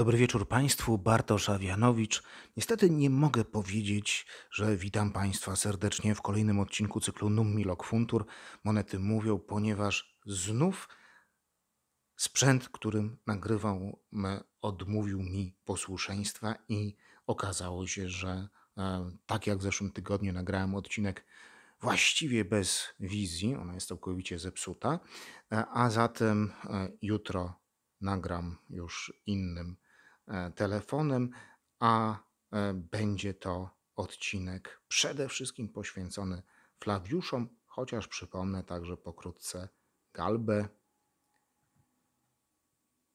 Dobry wieczór Państwu, Bartosz Awianowicz. Niestety nie mogę powiedzieć, że witam Państwa serdecznie w kolejnym odcinku cyklu Nummi Funtur. Monety mówią, ponieważ znów sprzęt, którym nagrywał, odmówił mi posłuszeństwa i okazało się, że e, tak jak w zeszłym tygodniu nagrałem odcinek właściwie bez wizji, ona jest całkowicie zepsuta, e, a zatem e, jutro nagram już innym E, telefonem, a e, będzie to odcinek przede wszystkim poświęcony Flawiuszom, chociaż przypomnę także pokrótce Galbę,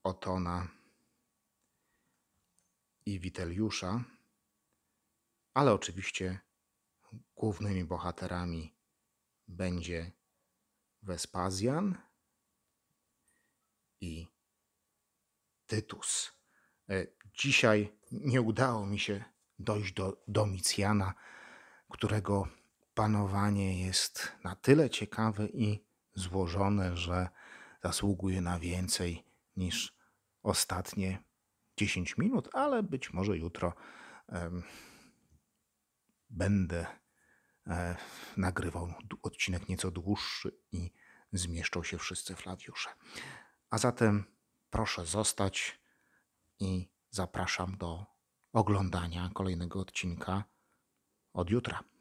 Otona i Witeliusza, ale oczywiście głównymi bohaterami będzie Wespazjan i Tytus. E, dzisiaj nie udało mi się dojść do Domicjana, którego panowanie jest na tyle ciekawe i złożone, że zasługuje na więcej niż ostatnie 10 minut, ale być może jutro będę e, nagrywał odcinek nieco dłuższy i zmieszczą się wszyscy Flawiusze. A zatem proszę zostać i zapraszam do oglądania kolejnego odcinka od jutra.